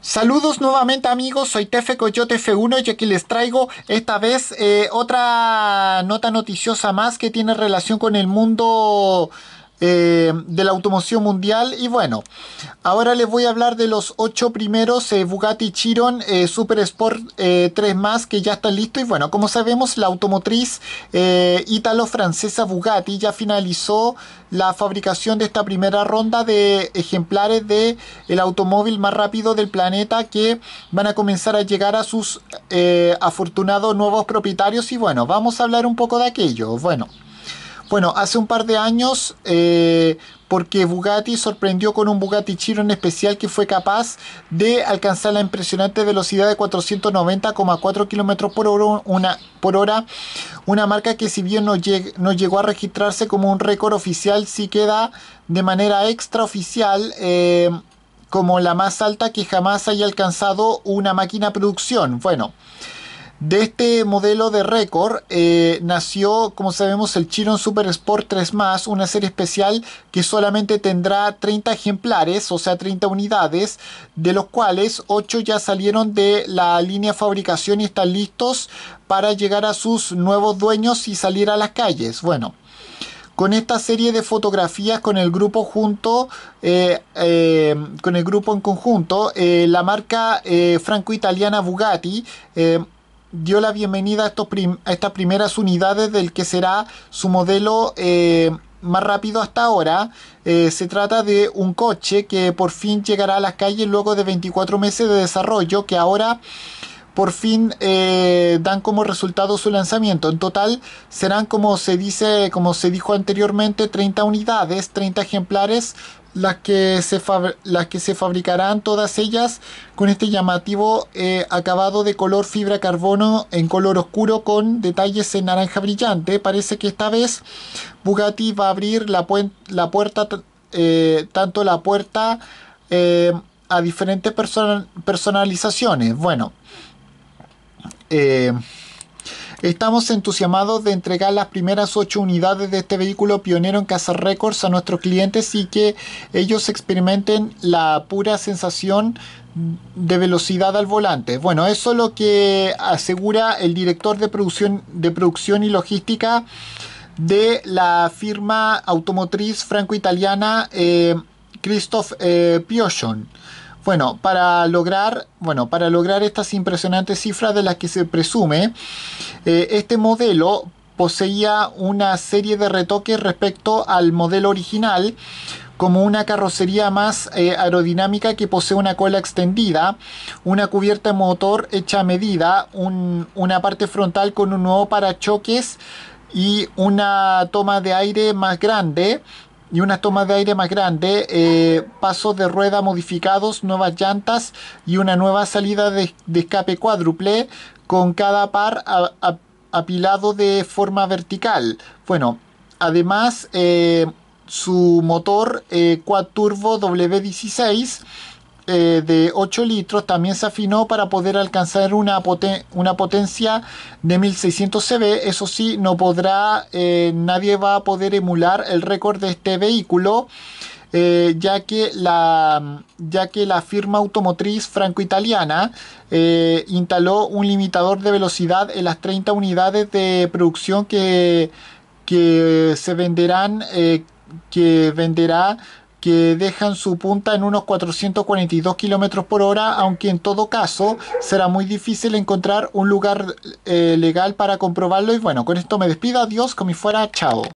Saludos nuevamente amigos, soy Tefe Coyote F1 y aquí les traigo esta vez eh, otra nota noticiosa más que tiene relación con el mundo eh, de la automoción mundial. Y bueno, ahora les voy a hablar de los ocho primeros eh, Bugatti Chiron eh, Super Sport 3 más que ya están listos. Y bueno, como sabemos, la automotriz italo francesa Bugatti ya finalizó la fabricación de esta primera ronda de ejemplares de el automóvil más rápido del planeta que van a comenzar a llegar a sus afortunados nuevos propietarios y bueno vamos a hablar un poco de aquello bueno bueno, hace un par de años, eh, porque Bugatti sorprendió con un Bugatti Chiron especial que fue capaz de alcanzar la impresionante velocidad de 490,4 km por hora, una, una marca que si bien no, llegó a registrarse como un récord oficial, sí queda de manera extraoficial. Eh, como la más alta que jamás haya alcanzado una máquina producción. Bueno, de este modelo de récord eh, nació, como sabemos, el Chiron Super Sport 3 una serie especial que solamente tendrá 30 ejemplares, o sea, 30 unidades, de los cuales 8 ya salieron de la línea de fabricación y están listos para llegar a sus nuevos dueños y salir a las calles. Bueno, con esta serie de fotografías con el grupo junto eh, eh, con el grupo en conjunto la marca franco italiana Bugatti dio la bienvenida a, a estas primeras unidades del que será su modelo eh, más rápido hasta ahora. Eh, se trata de un coche que por fin llegará a las calles luego de 24 meses de desarrollo que ahora por fin eh, dan como resultado su lanzamiento. En total serán como se dice, como se dijo anteriormente, 30 unidades, 30 ejemplares las que se, que se fabricarán todas ellas con este llamativo eh, acabado de color fibra carbono en color oscuro con detalles en naranja brillante. Parece que esta vez Bugatti va a abrir la, la puerta, eh, tanto la puerta eh, a diferentes personalizaciones. Bueno. Estamos entusiasmados de entregar las primeras ocho unidades de este vehículo pionero en Casa Records a nuestros clientes y que ellos experimenten la pura sensación de velocidad al volante. Bueno, eso es lo que asegura el director de producción, de producción y logística de la firma automotriz franco-italiana eh, Christoph eh, Piochon. Bueno, para lograr, bueno, para lograr estas impresionantes cifras de las que se presume, eh, este modelo poseía una serie de retoques respecto al modelo original, como una carrocería más eh, aerodinámica que posee una cola extendida, una cubierta de motor hecha a medida, una parte frontal con un nuevo parachoques y una toma de aire más grande y unas tomas de aire más grande, eh, pasos de rueda modificados, nuevas llantas y una nueva salida de, escape cuádruple con cada par apilado de forma vertical. Bueno, además eh, su motor eh, quad turbo W16 eh, de 8 litros también se afinó para poder alcanzar una, una potencia de 1600 CV. Eso sí, no podrá, eh, nadie va a poder emular el récord de este vehículo. Eh, ya, que la, ya que la firma automotriz franco-italiana instaló un limitador de velocidad en las 30 unidades de producción que, se venderán, que venderá que dejan su punta en unos 442 km por hora, aunque en todo caso será muy difícil encontrar un lugar eh, legal para comprobarlo. Y bueno, con esto me despido, adiós, como fuera, chao.